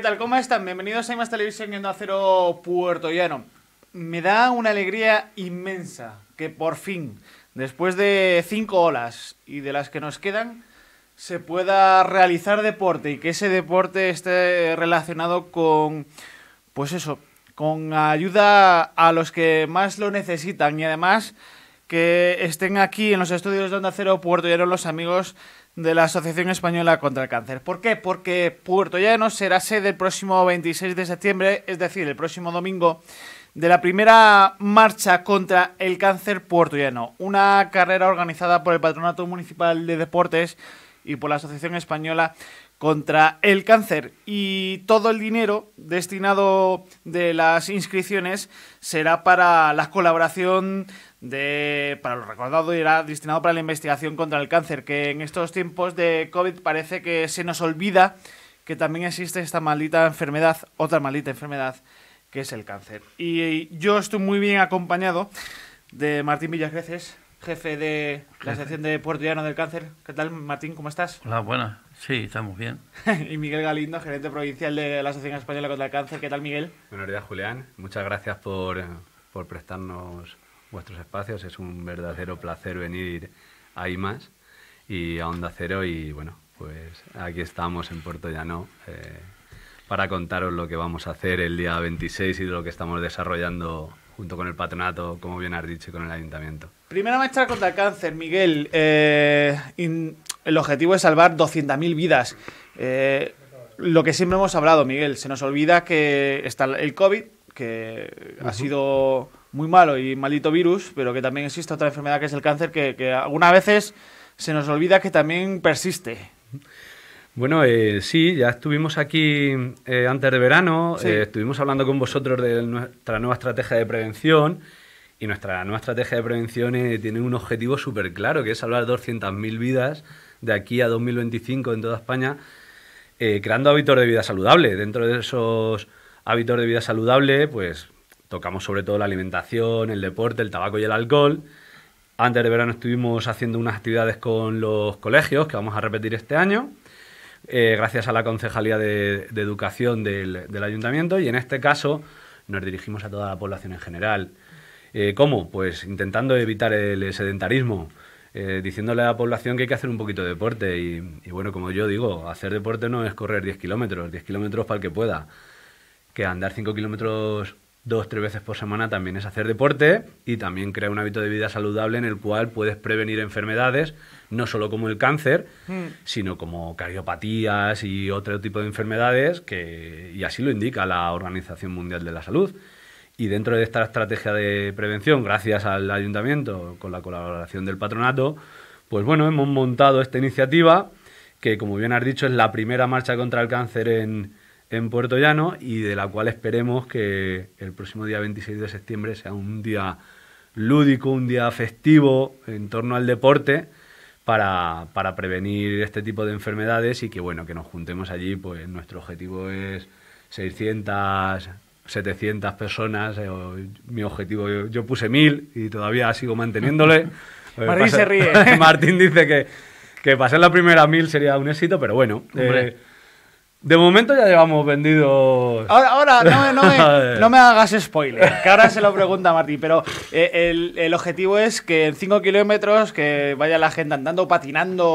¿qué tal? ¿Cómo están? Bienvenidos a Más Televisión yendo a Cero Puerto Llano. Me da una alegría inmensa que por fin, después de cinco olas y de las que nos quedan, se pueda realizar deporte y que ese deporte esté relacionado con, pues eso, con ayuda a los que más lo necesitan y además que estén aquí en los estudios de Onda Cero Puerto Llano los amigos de la Asociación Española contra el Cáncer. ¿Por qué? Porque Puerto Llano será sede el próximo 26 de septiembre, es decir, el próximo domingo, de la primera marcha contra el cáncer puertollano, una carrera organizada por el Patronato Municipal de Deportes y por la Asociación Española contra el Cáncer. Y todo el dinero destinado de las inscripciones será para la colaboración de, para lo recordado, irá destinado para la investigación contra el cáncer, que en estos tiempos de COVID parece que se nos olvida que también existe esta maldita enfermedad, otra maldita enfermedad, que es el cáncer. Y yo estoy muy bien acompañado de Martín Villagreces, jefe de la sección de Puerto Llano del Cáncer. ¿Qué tal, Martín? ¿Cómo estás? Hola, buenas. Sí, estamos bien. y Miguel Galindo, gerente provincial de la Asociación Española contra el Cáncer. ¿Qué tal, Miguel? Buenos días, Julián. Muchas gracias por, por prestarnos vuestros espacios. Es un verdadero placer venir a IMAS y a Onda Cero. Y bueno, pues aquí estamos en Puerto Llano. Eh, para contaros lo que vamos a hacer el día 26 y de lo que estamos desarrollando junto con el patronato, como bien has dicho, y con el ayuntamiento. Primera maestra contra el cáncer, Miguel. Eh, el objetivo es salvar 200.000 vidas. Eh, lo que siempre hemos hablado, Miguel, se nos olvida que está el COVID, que ha sido muy malo y maldito virus, pero que también existe otra enfermedad que es el cáncer, que, que algunas veces se nos olvida que también persiste. Bueno, eh, sí, ya estuvimos aquí eh, antes de verano, eh, estuvimos hablando con vosotros de nuestra nueva estrategia de prevención y nuestra nueva estrategia de prevención tiene un objetivo súper claro, que es salvar 200.000 vidas de aquí a 2025 en toda España, creando hábitos de vida saludable. Dentro de esos hábitos de vida saludable, pues tocamos sobre todo la alimentación, el deporte, el tabaco y el alcohol. Antes de verano estuvimos haciendo unas actividades con los colegios que vamos a repetir este año. Eh, gracias a la Concejalía de, Educación del, Ayuntamiento y en este caso nos dirigimos a toda la población en general. Eh, ¿Cómo? Pues intentando evitar el sedentarismo, eh, diciéndole a la población que hay que hacer un poquito de deporte y, bueno, como yo digo, hacer deporte no es correr 10 kilómetros, 10 kilómetros para el que pueda, que andar 5 kilómetros dos, tres veces por semana también es hacer deporte y también crea un hábito de vida saludable en el cual puedes prevenir enfermedades no solo como el cáncer, hmm. sino como cardiopatías y otro tipo de enfermedades, que, y así lo indica la Organización Mundial de la Salud. Y dentro de esta estrategia de prevención, gracias al ayuntamiento, con la colaboración del patronato, pues bueno, hemos montado esta iniciativa, que como bien has dicho es la primera marcha contra el cáncer en, en Puerto Llano y de la cual esperemos que el próximo día 26 de septiembre sea un día lúdico, un día festivo en torno al deporte para, para, prevenir este tipo de enfermedades y que, bueno, que nos juntemos allí, pues nuestro objetivo es 600, 700 personas, eh, mi objetivo, yo, puse 1000 y todavía sigo manteniéndole. Eh, Martín se ríe. Martín dice que, que pasar la primera 1000 sería un éxito, pero bueno. Eh, de momento ya llevamos vendidos. Ahora, ahora no, me, hagas spoiler, que ahora se lo pregunta Martín, pero eh, el, objetivo es que en 5 kilómetros que vaya la gente andando, patinando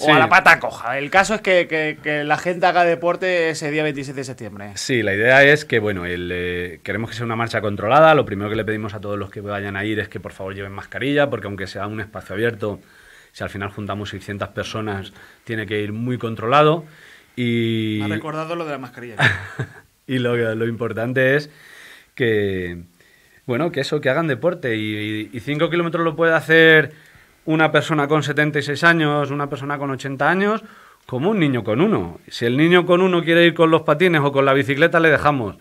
o a la pata coja. El caso es que, la gente haga deporte ese día 26 de septiembre. Sí, la idea es que, bueno, eh, queremos que sea una marcha controlada. Lo primero que le pedimos a todos los que vayan a ir es que por favor lleven mascarilla, porque aunque sea un espacio abierto, si al final juntamos 600 personas, tiene que ir muy controlado. Y... ha recordado lo de la mascarilla. y lo, lo, importante es que, bueno, que eso, que hagan deporte. Y 5 kilómetros lo puede hacer una persona con 76 años, una persona con 80 años, como un niño con uno. Si el niño con uno quiere ir con los patines o con la bicicleta, le dejamos.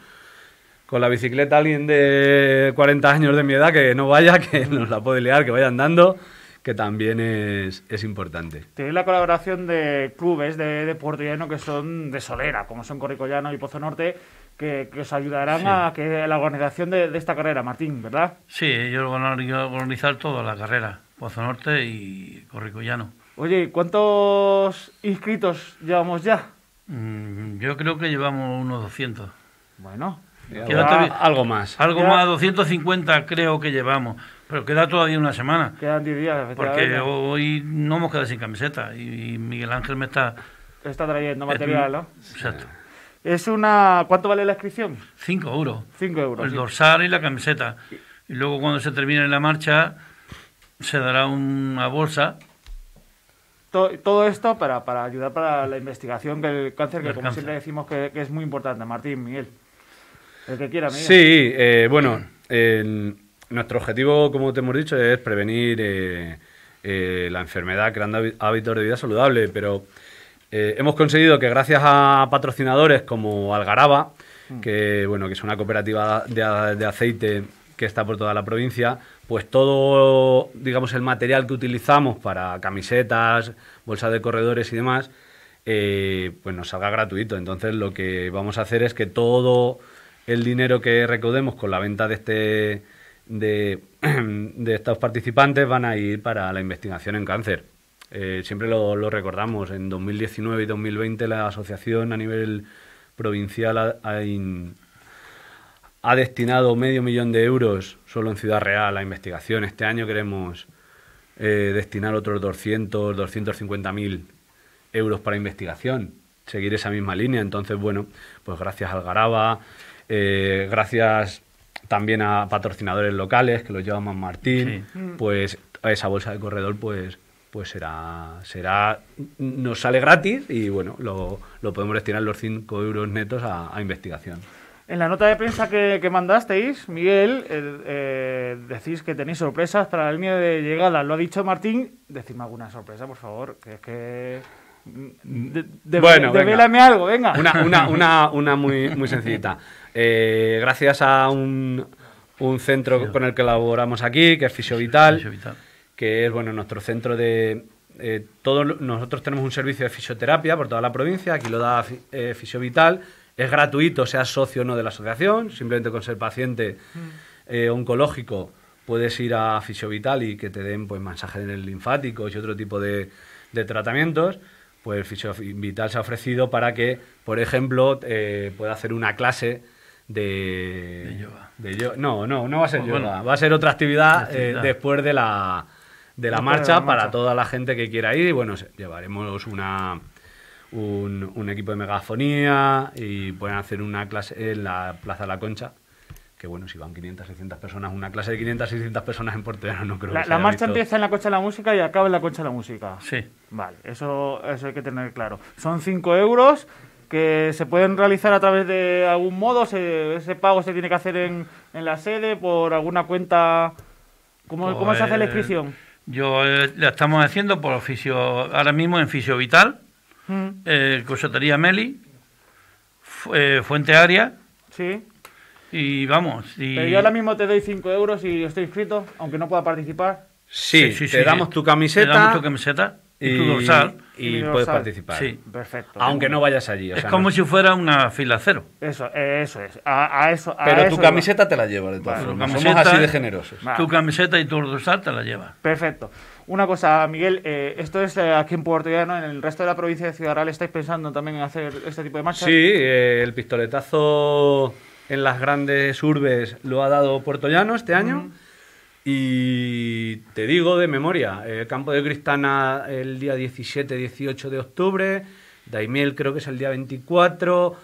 Con la bicicleta alguien de 40 años de mi edad que no vaya, que nos la puede liar, que vaya andando que también es, es importante. Tiene la colaboración de clubes de, Puerto Llano que son de Solera, como son Corricollano y Pozo Norte, que, que os ayudarán a que la organización de, esta carrera, Martín, ¿verdad? Sí, ellos van a organizar toda la carrera, Pozo Norte y Corricollano. Oye, ¿cuántos inscritos llevamos ya? Mm, yo creo que llevamos unos 200. Bueno, algo más. Algo más más, 250 creo que llevamos. Pero queda todavía una semana. Quedan 10 días, Porque hoy no hemos quedado sin camiseta y Miguel Ángel me está... Está trayendo material, ¿no? Exacto. Es una... ¿Cuánto vale la inscripción? 5 euros. 5 euros. El dorsal y la camiseta. Y luego cuando se termine la marcha se dará una bolsa. Todo, esto para, para, ayudar para la investigación del cáncer, que como siempre decimos que, es muy importante. Martín, Miguel. El que quiera, Miguel. Sí, eh, bueno nuestro objetivo, como te hemos dicho, es prevenir eh, eh, la enfermedad creando hábitos de vida saludable, pero eh, hemos conseguido que gracias a patrocinadores como Algaraba, mm. que bueno, que es una cooperativa de, aceite que está por toda la provincia, pues todo, digamos, el material que utilizamos para camisetas, bolsas de corredores y demás, pues nos salga gratuito. Entonces lo que vamos a hacer es que todo el dinero que recaudemos con la venta de este de, estos participantes van a ir para la investigación en cáncer. Eh, siempre lo, recordamos, en 2019 y 2020 la asociación a nivel provincial ha, destinado medio millón de euros solo en Ciudad Real a investigación. Este año queremos eh, destinar otros 200, 250 mil euros para investigación, seguir esa misma línea. Entonces, bueno, pues gracias al Garaba, eh, gracias también a patrocinadores locales que los lleva Man Martín, mm. pues esa bolsa de corredor pues pues será, será, nos sale gratis y bueno, lo, podemos destinar los 5 euros netos a, investigación. En la nota de prensa que, mandasteis, Miguel, eh, eh, decís que tenéis sorpresas para el línea de llegada. Lo ha dicho Martín. Decidme alguna sorpresa, por favor, que es que bueno, algo, venga. Una, una, una, muy, muy sencillita. Eh, gracias a un, un centro con el que laboramos aquí, que es Fisiovital, que es bueno nuestro centro de... Eh, nosotros tenemos un servicio de fisioterapia por toda la provincia, aquí lo da eh, Fisiovital, es gratuito, sea socio o no de la asociación, simplemente con ser paciente mm. eh, oncológico puedes ir a Fisiovital y que te den pues masajes linfáticos y otro tipo de tratamientos pues el vital se ha ofrecido para que, por ejemplo, eh, pueda hacer una clase de, de yoga. no, no, no va a ser pues yoga. va a ser otra actividad eh, después de la, marcha, para toda la gente que quiera ir. Y bueno, llevaremos una, un equipo de megafonía y pueden hacer una clase en la Plaza de la Concha que bueno, si van 500, 600 personas, una clase de 500, 600 personas en Portero, no creo la, marcha empieza en la cocha de la música y acaba en la cocha de la música. Sí. Vale, eso, eso hay que tener claro. Son 5 euros que se pueden realizar a través de algún modo, ese pago se tiene que hacer en, la sede por alguna cuenta. ¿Cómo, ¿cómo se hace la pues, inscripción? Yo eh, la estamos haciendo por oficio, ahora mismo en Fisio Vital, mm. eh, Meli, eh, Fuente Aria. Sí y vamos. Y... Pero yo ahora mismo te doy 5 euros y estoy inscrito, aunque no pueda participar. Sí, sí, sí te, damos tu camiseta, Y, tu dorsal. Y, puedes participar. Sí. Perfecto. Aunque no vayas allí. es como si fuera una fila cero. Eso, eso es. Pero tu camiseta te la llevas, de todas formas. Somos así de generosos. Tu camiseta y tu dorsal te la llevas. Perfecto. Una cosa, Miguel, eh, esto es eh, aquí en Puerto Llano, en el resto de la provincia de Ciudad Real, ¿estáis pensando también en hacer este tipo de marchas? Sí, eh, el pistoletazo en las grandes urbes lo ha dado Llano este año. Y te digo de memoria, Campo de Cristana el día 17-18 de octubre, Daimiel creo que es el día 24,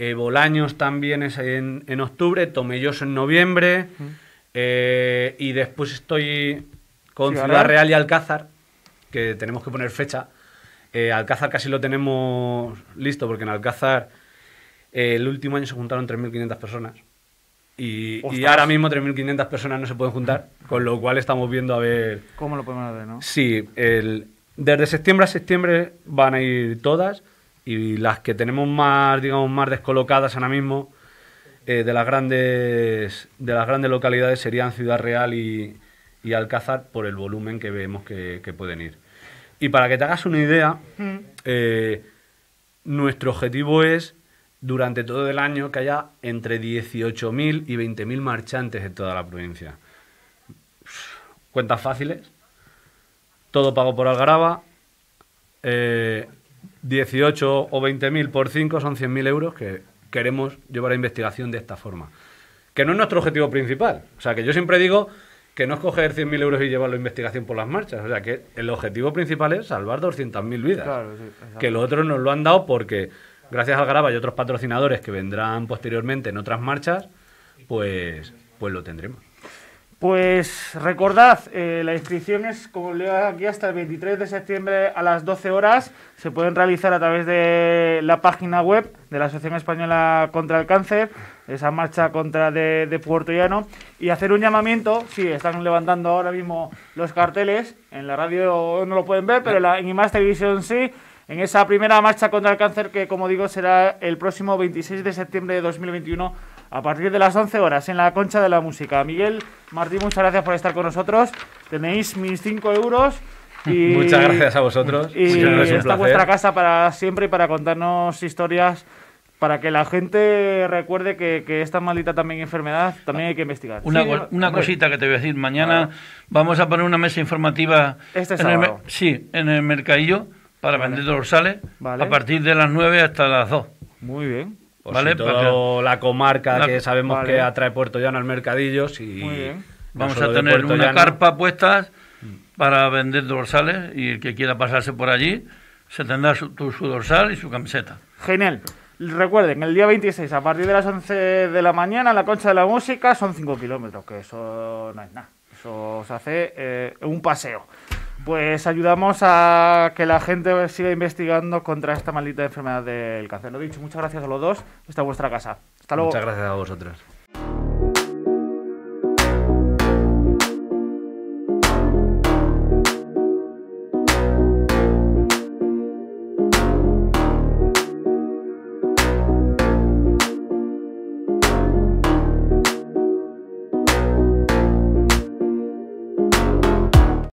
eh, Bolaños también es en, en, octubre, Tomelloso en noviembre, eh, y después estoy con Ciudad Real y Alcázar, que tenemos que poner fecha. Eh, Alcázar casi lo tenemos listo, porque en Alcázar el último año se juntaron 3.500 personas. Y, ahora mismo 3.500 personas no se pueden juntar, con lo cual estamos viendo a ver... ¿Cómo lo podemos hacer, no? Sí, el, desde septiembre a septiembre van a ir todas y las que tenemos más, digamos, más descolocadas ahora mismo eh, de, las grandes, de las grandes localidades serían Ciudad Real y, y Alcázar por el volumen que vemos que, pueden ir. Y para que te hagas una idea, mm. eh, nuestro objetivo es durante todo el año que haya entre 18.000 y 20.000 marchantes en toda la provincia. Cuentas fáciles. Todo pago por Algaraba. 18 eh, o 20.000 por 5 son 100.000 euros que queremos llevar a investigación de esta forma. Que no es nuestro objetivo principal. O sea, que yo siempre digo que no es coger 100.000 euros y llevarlo a investigación por las marchas. O sea, que el objetivo principal es salvar 200.000 vidas. que los otros nos lo han dado porque gracias al Garaba y otros patrocinadores que vendrán posteriormente en otras marchas, pues, pues lo tendremos. Pues recordad, eh, la inscripción es, como leo aquí, hasta el 23 de septiembre a las 12 horas. Se pueden realizar a través de la página web de la Asociación Española contra el Cáncer, esa marcha contra de, Puerto Llano, y hacer un llamamiento. Sí, están levantando ahora mismo los carteles. En la radio no lo pueden ver, pero en la, en IMAX Televisión sí en esa primera marcha contra el cáncer que, como digo, será el próximo 26 de septiembre de 2021 a partir de las 11 horas en la Concha de la Música. Miguel, Martín, muchas gracias por estar con nosotros. Tenéis mis 5 euros. Y, muchas gracias a vosotros. Y está vuestra casa para siempre y para contarnos historias para que la gente recuerde que, esta maldita también enfermedad también hay que investigar. Una, cosita que te voy a decir, mañana vamos a poner una mesa informativa. Este sí, en el Mercadillo para vender dorsales a partir de las 9 hasta las 2. Muy bien. Por vale, la comarca que sabemos que atrae Puerto Llano al mercadillo. Muy bien. Vamos a tener una carpa puesta para vender dorsales y el que quiera pasarse por allí se tendrá su, dorsal y su camiseta. Genial. Recuerden, el día 26, a partir de las 11 de la mañana, la concha de la música son 5 kilómetros, que eso no es nada. Eso se hace eh, un paseo pues ayudamos a que la gente siga investigando contra esta maldita enfermedad del cáncer. Lo dicho, muchas gracias a los dos. está vuestra casa. Hasta luego. Muchas gracias a vosotros.